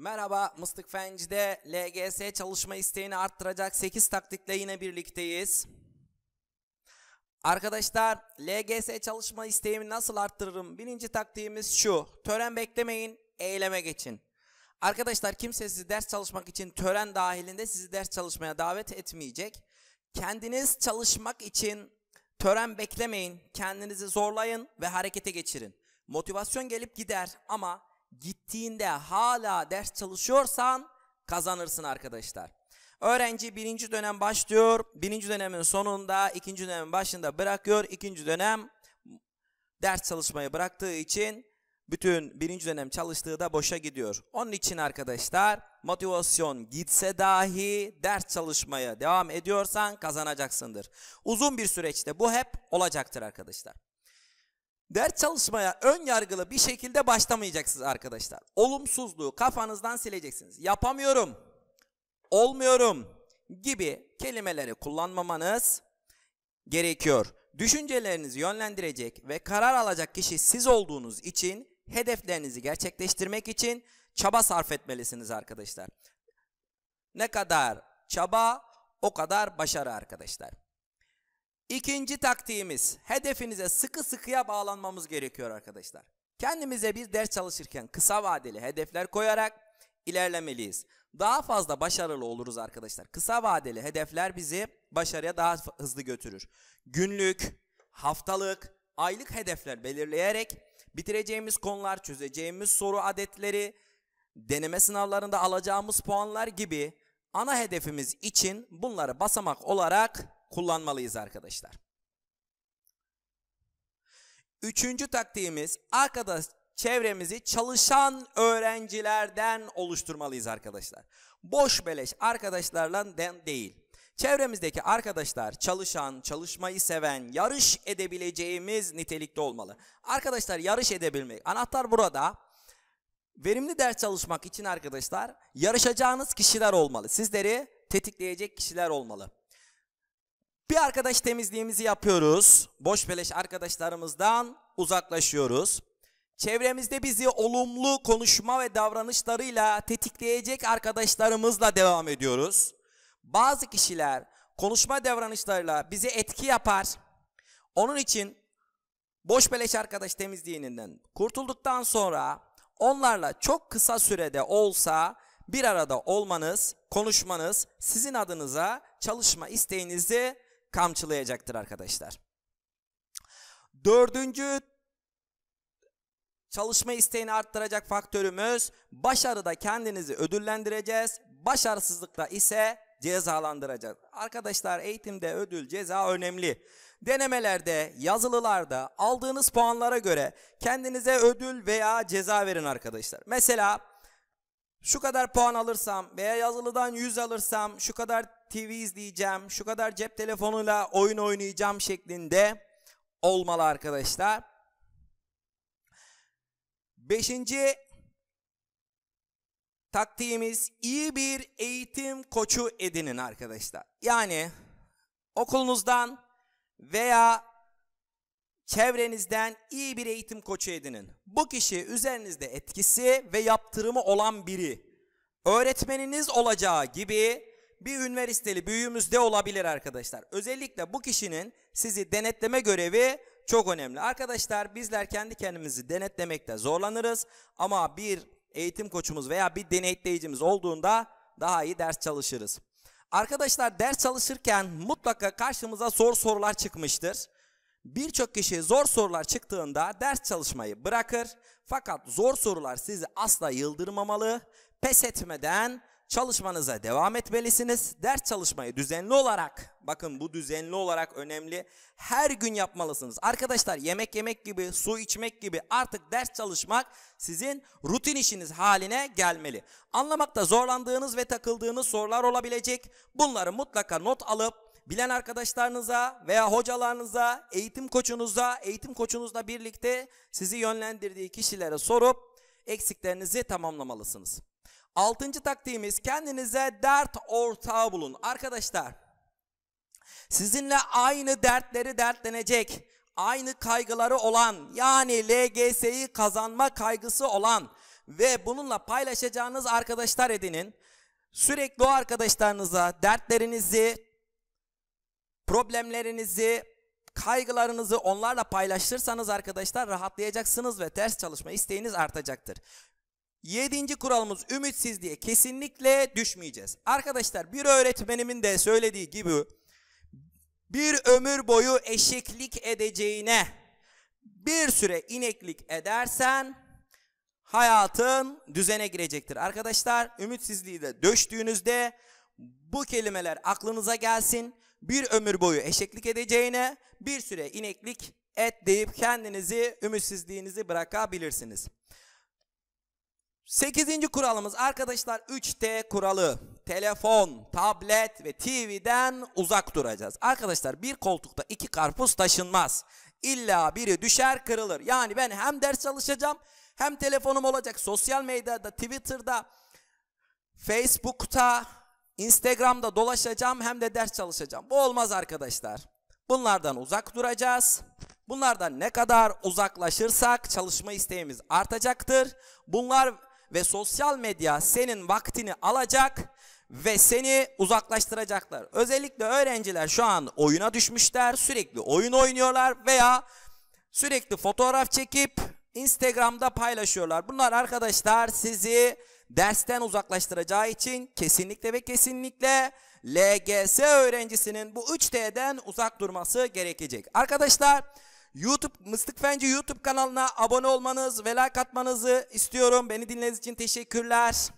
Merhaba Mıstık Fenci'de LGS çalışma isteğini arttıracak 8 taktikle yine birlikteyiz. Arkadaşlar LGS çalışma isteğimi nasıl arttırırım? Birinci taktiğimiz şu. Tören beklemeyin, eyleme geçin. Arkadaşlar kimse sizi ders çalışmak için tören dahilinde sizi ders çalışmaya davet etmeyecek. Kendiniz çalışmak için tören beklemeyin, kendinizi zorlayın ve harekete geçirin. Motivasyon gelip gider ama gittiğinde hala ders çalışıyorsan kazanırsın arkadaşlar. Öğrenci birinci dönem başlıyor. Birinci dönemin sonunda, ikinci dönemin başında bırakıyor. İkinci dönem ders çalışmayı bıraktığı için bütün birinci dönem çalıştığı da boşa gidiyor. Onun için arkadaşlar motivasyon gitse dahi ders çalışmaya devam ediyorsan kazanacaksındır. Uzun bir süreçte bu hep olacaktır arkadaşlar. Ders çalışmaya ön yargılı bir şekilde başlamayacaksınız arkadaşlar. Olumsuzluğu kafanızdan sileceksiniz. Yapamıyorum, olmuyorum gibi kelimeleri kullanmamanız gerekiyor. Düşüncelerinizi yönlendirecek ve karar alacak kişi siz olduğunuz için hedeflerinizi gerçekleştirmek için çaba sarf etmelisiniz arkadaşlar. Ne kadar çaba o kadar başarı arkadaşlar. İkinci taktiğimiz hedefinize sıkı sıkıya bağlanmamız gerekiyor arkadaşlar. Kendimize bir ders çalışırken kısa vadeli hedefler koyarak ilerlemeliyiz. Daha fazla başarılı oluruz arkadaşlar. Kısa vadeli hedefler bizi başarıya daha hızlı götürür. Günlük, haftalık, aylık hedefler belirleyerek bitireceğimiz konular, çözeceğimiz soru adetleri, deneme sınavlarında alacağımız puanlar gibi ana hedefimiz için bunları basamak olarak kullanmalıyız arkadaşlar. Üçüncü taktiğimiz arkadaş çevremizi çalışan öğrencilerden oluşturmalıyız arkadaşlar. Boş beleş arkadaşlarla değil. Çevremizdeki arkadaşlar çalışan, çalışmayı seven, yarış edebileceğimiz nitelikte olmalı. Arkadaşlar yarış edebilmek. Anahtar burada. Verimli ders çalışmak için arkadaşlar yarışacağınız kişiler olmalı. Sizleri tetikleyecek kişiler olmalı. Bir arkadaş temizliğimizi yapıyoruz. Boş beleş arkadaşlarımızdan uzaklaşıyoruz. Çevremizde bizi olumlu konuşma ve davranışlarıyla tetikleyecek arkadaşlarımızla devam ediyoruz. Bazı kişiler konuşma davranışlarıyla bizi etki yapar. Onun için boş beleş arkadaş temizliğinden kurtulduktan sonra onlarla çok kısa sürede olsa bir arada olmanız, konuşmanız sizin adınıza çalışma isteğinizi kamçılayacaktır arkadaşlar. Dördüncü çalışma isteğini arttıracak faktörümüz başarıda kendinizi ödüllendireceğiz. Başarısızlıkta ise cezalandıracağız. Arkadaşlar eğitimde ödül ceza önemli. Denemelerde, yazılılarda aldığınız puanlara göre kendinize ödül veya ceza verin arkadaşlar. Mesela şu kadar puan alırsam veya yazılıdan 100 alırsam şu kadar TV izleyeceğim, şu kadar cep telefonuyla oyun oynayacağım şeklinde olmalı arkadaşlar. Beşinci taktiğimiz iyi bir eğitim koçu edinin arkadaşlar. Yani okulunuzdan veya Çevrenizden iyi bir eğitim koçu edinin. Bu kişi üzerinizde etkisi ve yaptırımı olan biri. Öğretmeniniz olacağı gibi bir üniversiteli büyüğümüz de olabilir arkadaşlar. Özellikle bu kişinin sizi denetleme görevi çok önemli. Arkadaşlar bizler kendi kendimizi denetlemekte zorlanırız ama bir eğitim koçumuz veya bir denetleyicimiz olduğunda daha iyi ders çalışırız. Arkadaşlar ders çalışırken mutlaka karşımıza zor sorular çıkmıştır. Birçok kişi zor sorular çıktığında ders çalışmayı bırakır. Fakat zor sorular sizi asla yıldırmamalı. Pes etmeden çalışmanıza devam etmelisiniz. Ders çalışmayı düzenli olarak, bakın bu düzenli olarak önemli. Her gün yapmalısınız. Arkadaşlar yemek yemek gibi, su içmek gibi artık ders çalışmak sizin rutin işiniz haline gelmeli. Anlamakta zorlandığınız ve takıldığınız sorular olabilecek. Bunları mutlaka not alıp bilen arkadaşlarınıza veya hocalarınıza, eğitim koçunuza, eğitim koçunuzla birlikte sizi yönlendirdiği kişilere sorup eksiklerinizi tamamlamalısınız. Altıncı taktiğimiz kendinize dert ortağı bulun. Arkadaşlar sizinle aynı dertleri dertlenecek, aynı kaygıları olan yani LGS'yi kazanma kaygısı olan ve bununla paylaşacağınız arkadaşlar edinin. Sürekli o arkadaşlarınıza dertlerinizi, problemlerinizi, kaygılarınızı onlarla paylaştırsanız arkadaşlar rahatlayacaksınız ve ters çalışma isteğiniz artacaktır. Yedinci kuralımız ümitsizliğe kesinlikle düşmeyeceğiz. Arkadaşlar bir öğretmenimin de söylediği gibi bir ömür boyu eşeklik edeceğine bir süre ineklik edersen hayatın düzene girecektir. Arkadaşlar ümitsizliği de döştüğünüzde bu kelimeler aklınıza gelsin bir ömür boyu eşeklik edeceğine bir süre ineklik et deyip kendinizi ümitsizliğinizi bırakabilirsiniz. Sekizinci kuralımız arkadaşlar 3T kuralı. Telefon, tablet ve TV'den uzak duracağız. Arkadaşlar bir koltukta iki karpuz taşınmaz. İlla biri düşer kırılır. Yani ben hem ders çalışacağım hem telefonum olacak. Sosyal medyada, Twitter'da, Facebook'ta, Instagram'da dolaşacağım hem de ders çalışacağım. Bu olmaz arkadaşlar. Bunlardan uzak duracağız. Bunlardan ne kadar uzaklaşırsak çalışma isteğimiz artacaktır. Bunlar ve sosyal medya senin vaktini alacak ve seni uzaklaştıracaklar. Özellikle öğrenciler şu an oyuna düşmüşler. Sürekli oyun oynuyorlar veya sürekli fotoğraf çekip Instagram'da paylaşıyorlar. Bunlar arkadaşlar sizi dersten uzaklaştıracağı için kesinlikle ve kesinlikle LGS öğrencisinin bu 3T'den uzak durması gerekecek. Arkadaşlar YouTube Mıstık Fenci YouTube kanalına abone olmanız ve like atmanızı istiyorum. Beni dinlediğiniz için teşekkürler.